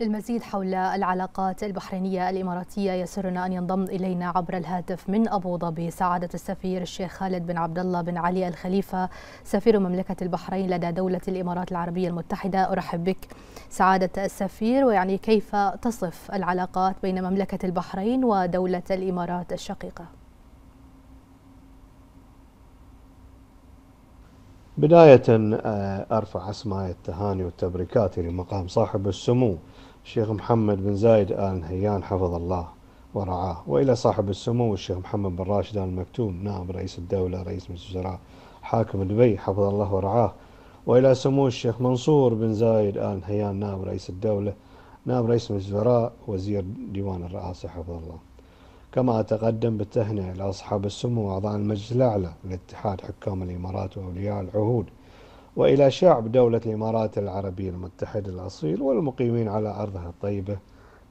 للمزيد حول العلاقات البحرينية الإماراتية يسرنا أن ينضم إلينا عبر الهاتف من أبو ظبي سعادة السفير الشيخ خالد بن عبد الله بن علي الخليفة سفير مملكة البحرين لدى دولة الإمارات العربية المتحدة أرحب بك سعادة السفير ويعني كيف تصف العلاقات بين مملكة البحرين ودولة الإمارات الشقيقة؟ بداية آه، أرفع أسماء التهاني والتبريكات لمقام صاحب السمو الشيخ محمد بن زايد آل نهيان حفظ الله ورعاه وإلى صاحب السمو الشيخ محمد بن راشد آل مكتوم نائب رئيس الدولة رئيس مجلس الوزراء حاكم دبي حفظ الله ورعاه وإلى سمو الشيخ منصور بن زايد آل نهيان نائب رئيس الدولة نائب رئيس مجلس الوزراء وزير ديوان الرئاسة حفظ الله كما أتقدم بالتهنئة لأصحاب السمو وأعضاء المجلس الأعلى لاتحاد حكام الإمارات وأولياء العهود وإلى شعب دولة الإمارات العربية المتحدة الأصيل والمقيمين على أرضها الطيبة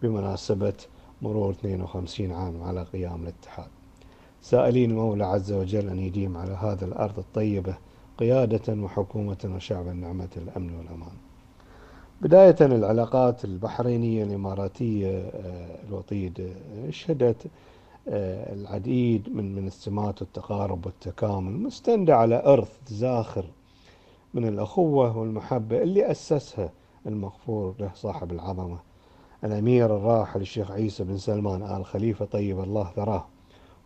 بمناسبة مرور 52 عام على قيام الاتحاد سائلين المولى عز وجل أن يديم على هذا الأرض الطيبة قيادة وحكومة وشعبا نعمة الأمن والأمان بداية العلاقات البحرينية الإماراتية آه، الوطيدة آه، شهدت آه، العديد من من السمات والتقارب والتكامل مستندة على إرث زاخر من الأخوة والمحبة اللي أسسها المغفور له صاحب العظمة الأمير الراحل الشيخ عيسى بن سلمان آل خليفة طيب الله ثراه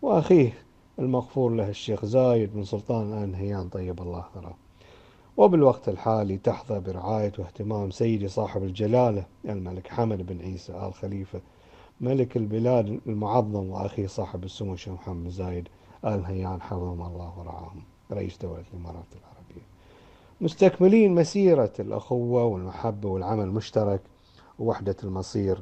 وأخيه المغفور له الشيخ زايد بن سلطان آل نهيان طيب الله ثراه وبالوقت الحالي تحظى برعاية واهتمام سيدي صاحب الجلالة الملك حمد بن عيسى آل خليفة ملك البلاد المعظم وأخيه صاحب السمو الشيخ محمد زايد آل نهيان حفظهم الله ورعاهم رئيس دولة الإمارات العربية مستكملين مسيرة الأخوة والمحبة والعمل المشترك ووحدة المصير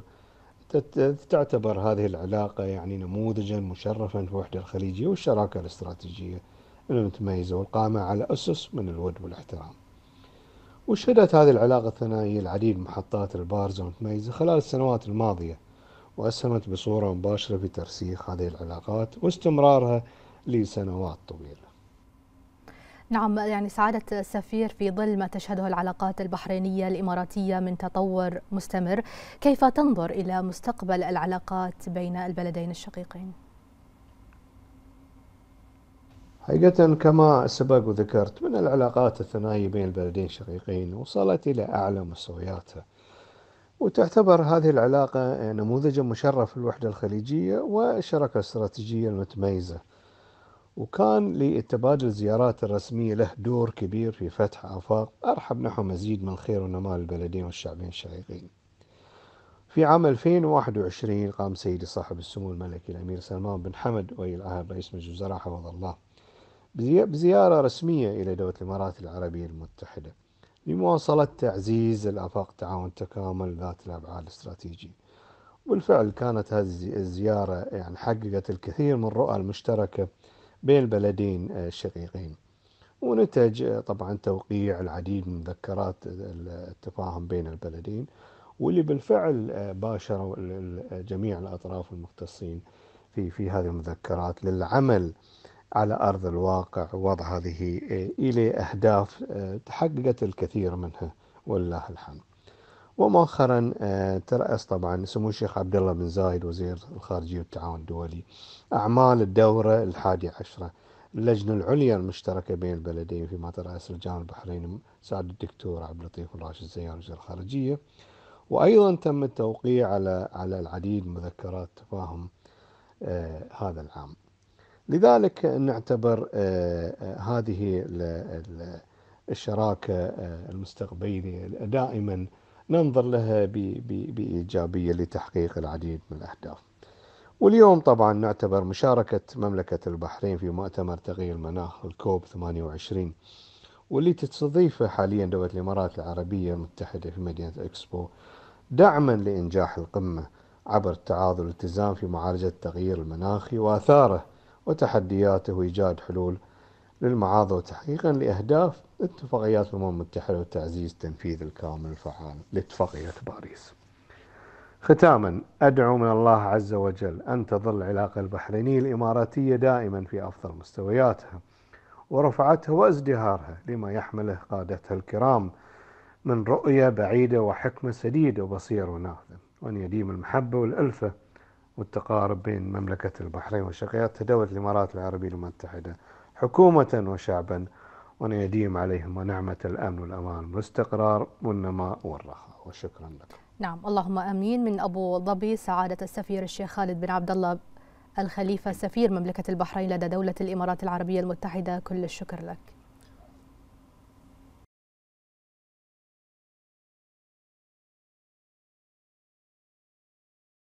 تعتبر هذه العلاقة يعني نموذجا مشرفا في الوحدة الخليجية والشراكة الاستراتيجية المتميزة والقائمة على أسس من الود والاحترام وشهدت هذه العلاقة الثنائية العديد من المحطات البارزة والمتميزة خلال السنوات الماضية وأسهمت بصورة مباشرة في ترسيخ هذه العلاقات واستمرارها لسنوات طويلة نعم يعني سعادة السفير في ظل ما تشهده العلاقات البحرينية الإماراتية من تطور مستمر كيف تنظر إلى مستقبل العلاقات بين البلدين الشقيقين؟ حقيقة كما سبق وذكرت من العلاقات الثنائية بين البلدين الشقيقين وصلت إلى أعلى مستوياتها وتعتبر هذه العلاقة نموذجا مشرف للوحدة الخليجية والشراكة الاستراتيجية المتميزة وكان للتبادل الزيارات الرسمية له دور كبير في فتح آفاق أرحب نحو مزيد من الخير والنماء للبلدين والشعبين الشقيقين في عام 2021 قام سيدي صاحب السمو الملكي الأمير سلمان بن حمد ولي العهد رئيس مجلس الوزراء حفظه الله بزيارة رسمية إلى دولة الإمارات العربية المتحدة لمواصلة تعزيز الآفاق تعاون التكامل ذات الأبعاد الاستراتيجية بالفعل كانت هذه الزيارة يعني حققت الكثير من الرؤى المشتركة بين البلدين الشقيقين ونتج طبعا توقيع العديد من مذكرات التفاهم بين البلدين واللي بالفعل باشروا جميع الأطراف المختصين في في هذه المذكرات للعمل على أرض الواقع ووضع هذه إلى أهداف تحققت الكثير منها ولله الحمد ومؤخرا آه، ترأس طبعا سمو الشيخ عبد الله بن زايد وزير الخارجية والتعاون الدولي أعمال الدورة الحادية عشرة اللجنة العليا المشتركة بين البلدين فيما ترأس لجان البحرين سعد الدكتور عبد اللطيف الراشد زيان وزير الخارجية وأيضا تم التوقيع على على العديد من مذكرات تفاهم آه، هذا العام لذلك نعتبر آه، هذه الشراكة المستقبلية دائما ننظر لها بإيجابية لتحقيق العديد من الأهداف واليوم طبعا نعتبر مشاركة مملكة البحرين في مؤتمر تغيير المناخ الكوب 28 واللي تستضيفه حاليا دولة الإمارات العربية المتحدة في مدينة إكسبو دعما لإنجاح القمة عبر التعاضد والالتزام في معالجة التغيير المناخي وآثاره وتحدياته وإيجاد حلول للمعارضة وتحقيقا لأهداف اتفاقيات الأمم المتحدة وتعزيز تنفيذ الكامل الفعال لاتفاقية باريس ختاما أدعو من الله عز وجل أن تظل العلاقة البحرينية الإماراتية دائما في أفضل مستوياتها ورفعتها وازدهارها لما يحمله قادتها الكرام من رؤية بعيدة وحكمة سديدة وبصيرة ونافذة وأن يديم المحبة والألفة والتقارب بين مملكة البحرين وشقياتها دولة الإمارات العربية المتحدة حكومة وشعبا ونديم عليهم نعمة الأمن والأمان والاستقرار والنماء والرخاء وشكرا لكم نعم اللهم امين من ابو ظبي سعاده السفير الشيخ خالد بن عبد الله الخليفه سفير مملكه البحرين لدى دوله الامارات العربيه المتحده كل الشكر لك